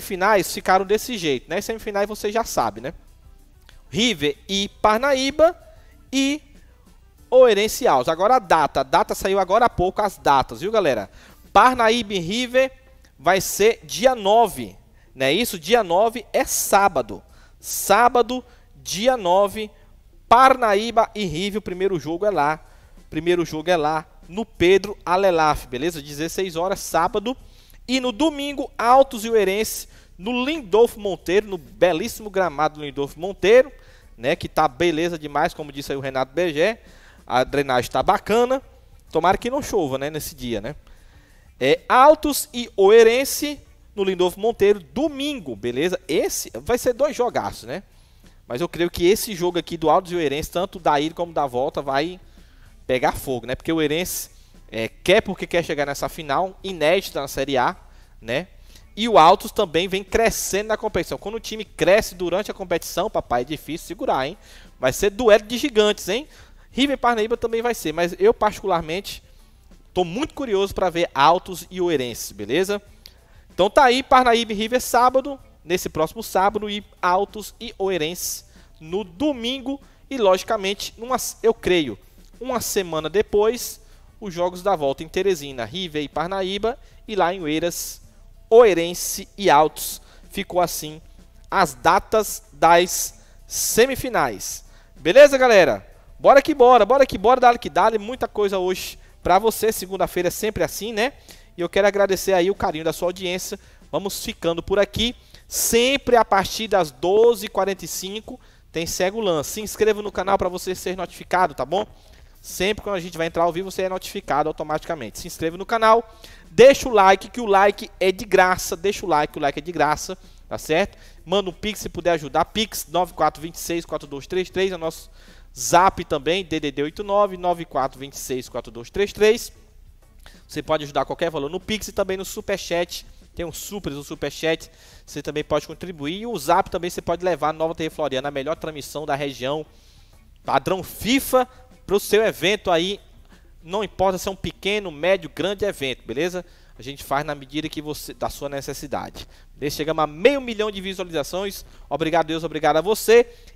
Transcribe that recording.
semifinais ficaram desse jeito, né? semifinais você já sabe, né? River e Parnaíba e Oerense Alves. Agora a data, a data saiu agora há pouco as datas, viu, galera? Parnaíba e River vai ser dia 9, né? Isso, dia 9 é sábado. Sábado, dia 9, Parnaíba e River, o primeiro jogo é lá. Primeiro jogo é lá no Pedro Alelaf, beleza? 16 horas, sábado. E no domingo, Altos e Uerense, no Lindolfo Monteiro, no belíssimo gramado do Lindolfo Monteiro, né, que tá beleza demais, como disse aí o Renato Begé. A drenagem tá bacana. Tomara que não chova, né, nesse dia, né? É Altos e Oerense no Lindolfo Monteiro domingo, beleza? Esse vai ser dois jogaços, né? Mas eu creio que esse jogo aqui do Altos e Oerense, tanto da ida como da volta, vai pegar fogo, né? Porque o Oerense é, quer porque quer chegar nessa final, inédita na Série A, né? E o Altos também vem crescendo na competição. Quando o time cresce durante a competição, papai, é difícil segurar, hein? Vai ser duelo de gigantes, hein? River Parnaíba também vai ser, mas eu particularmente tô muito curioso para ver Altos e Oerense, beleza? Então tá aí Parnaíba e River sábado, nesse próximo sábado e Altos e Oerense no domingo e logicamente numa, eu creio, uma semana depois os jogos da volta em Teresina, River e Parnaíba, e lá em Oeiras, Oerense e Altos. Ficou assim as datas das semifinais. Beleza, galera? Bora que bora, bora que bora, dale que dale, muita coisa hoje para você. Segunda-feira é sempre assim, né? E eu quero agradecer aí o carinho da sua audiência. Vamos ficando por aqui, sempre a partir das 12h45 tem Cego Lance. Se inscreva no canal para você ser notificado, tá bom? Sempre quando a gente vai entrar ao vivo, você é notificado automaticamente. Se inscreva no canal, deixa o like, que o like é de graça. Deixa o like, que o like é de graça, tá certo? Manda um pix se puder ajudar. Pix 9426-4233 é nosso zap também, DDD 89 9426-4233. Você pode ajudar qualquer valor no pix e também no superchat. Tem um super, um superchat, você também pode contribuir. E o zap também você pode levar a Nova TV Floriana, a melhor transmissão da região. Padrão FIFA para o seu evento aí, não importa se é um pequeno, médio, grande evento, beleza? A gente faz na medida que você da sua necessidade. Chegamos a meio milhão de visualizações. Obrigado Deus, obrigado a você.